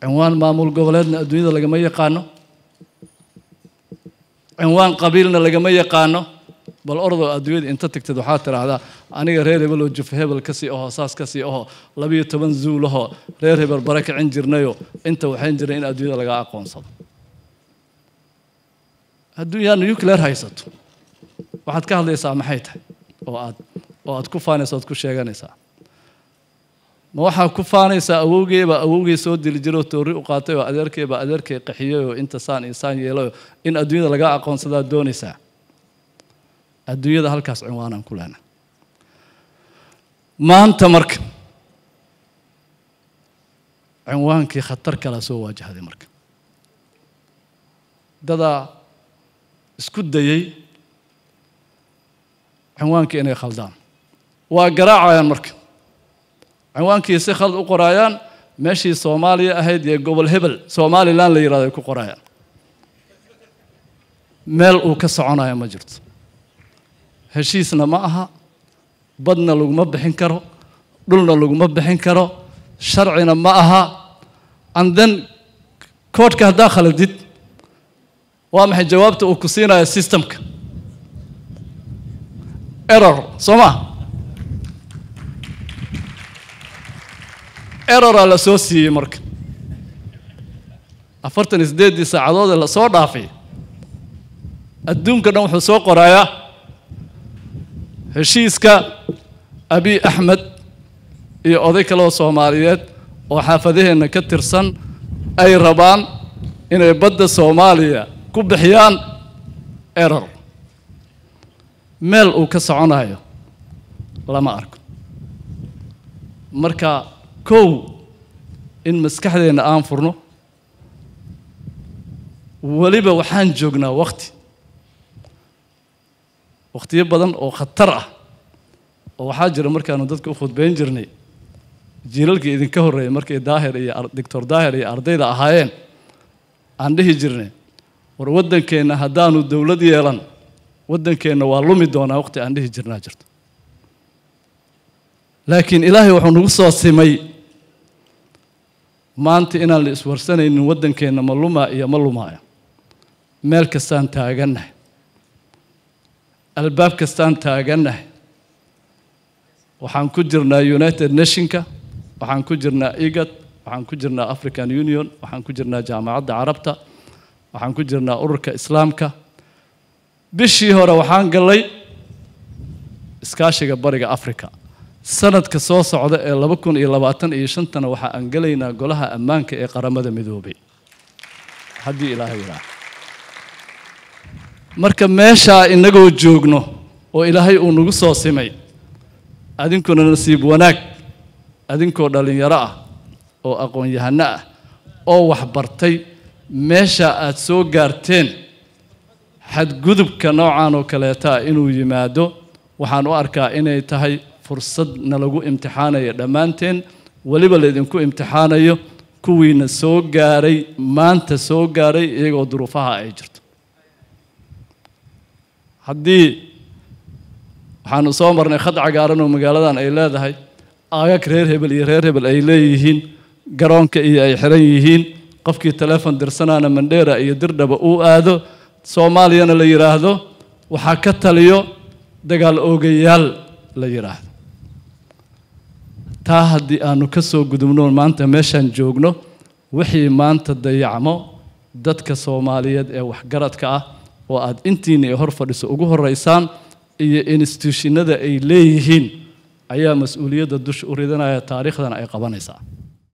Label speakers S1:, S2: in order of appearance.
S1: cinwaan maamul goboleedna adduunyada lagama yaqaano cinwaan qabiilna lagama yaqaano bal ordo adduunyada inta tagtad waxaa tidhaahdaa aniga reer hebeloo jufa hebel ka sii aho saas ka sii aho labayo toban zuulaho reer hebel bare kicin jirnayo inta waxayn jirnay in adduunyada laga aqoonsado hadduu yaa haysato waxaad ka hadlaysaa maxay tahay oo aad oo aad ku faanaysa oad ku sheeganaysaa ma waxaa ku faanaysaa awowgeeba awowgey soo dili jiroo toori u qaatay oo adeerkee baa adeerkay qaxiyey oo inta saan iyo saan yeelayo in adduunyada laga aqoonsadaa doonaysaa adduunyada halkaas cinwaanaan ku lehna maanta marka cinwaankii khatar kala soo waajahday marka dadaa isku dayey cinwaankii inay khaldaan waa garaacayaan marka cinwaankiisi khalad u qoraayaan meeshii soomaaliya ahayd iyo gobol hebel somalilan la yihahdo ay ku qoraayaan meel uu ka soconayo ma jirto heshiisna ma aha badna laguma bixin karo dhulna laguma bixin karo sharcina ma aha anden koodhka haddaa khaladid waa maxay jawaabta uu ku siinaya systemka error soo maa erora la soo siiyey marka afartan iyo siddeeddii saacadoodee lasoo dhaafay adduunka dhan wuxuu soo qorayaa heshiiska abiy axmed iyo oday kale oo soomaaliyeed oo xaafadaheenna ka tirsan ay rabaan inay badda soomaaliya ku bixiyaan eror meel uu ka soconayo lama arko marka kow in maskaxdeenna aan furno weliba waxaan joognaa wakhti wakhtiyo badan oo khatar ah oo waxaa jira markaanu dadka u khudbayn jirnay jiilalkii idinka horreeyay markay daahir iyo doctor daahir iyo ardayda ahaayeen aan dhihi jirnay war waddankeenna haddaanu dowlad yeelan waddankeenna waa lumi doonaa wakhti aan dhihi jirnaa jirto laakiin ilaahay wuxuu nagu soo simay maanta inaan la iswarsanaynin waddankeenna ma lumaa iyo ma lumaayo meel kastaan taagannahay albaab kastaan taagannahay waxaan ku jirnaa united nationka waxaan ku jirnaa egad waxaan ku jirnaa african union waxaan ku jirnaa jaamacadda carabta waxaan ku jirnaa ururka islaamka bishii hore waxaan galay iskaashiga bariga africa sanadka soo socda ee laba kun iyo labaatan iyo shantana waxaa aan gelaynaa golaha ammaanka ee qaramada midoobay haddii ilaahay ilaa marka meeshaa innagoo joogno oo ilaahay uu nagu soo simay adinkuna nasiib wanaag adinkoo dhallinyaro ah oo aqoon-yahano ah oo waxbartay meesha aada soo gaarteen xadgudubka noocan oo kaleeta ah inuu yimaado waxaan u arkaa inay tahay fursad nalagu imtixaanayo dhammaanteen weliba laydinku imtixaanayo kuwiina soo gaaray maanta soo gaaray iyagoo duruufaha ay jirto haddii waxaanu soo marnay khad cagaaran oo magaaladan ay leedahay aagag reer hebel iyo reer hebel ay leeyihiin garoonka iyo ay xiran yihiin qofkii taleefon dirsanaana mandheera iyo dirdhaba uu aado soomaaliyana la yidhaahdo waxaa ka taliyo dagaal oogayaal la yidhaahdo taa haddii aanu ka soo gudubno maanta meeshaan joogno wixii maanta dayacmo dadka soomaaliyeed ee waxgaradka ah oo aad intiina ee hor fadhiso ugu horeysaan iyo instituushinada ay leeyihiin ayaa mas-uuliyadda dusha u ridanaya taariikhdan ay qabanaysaa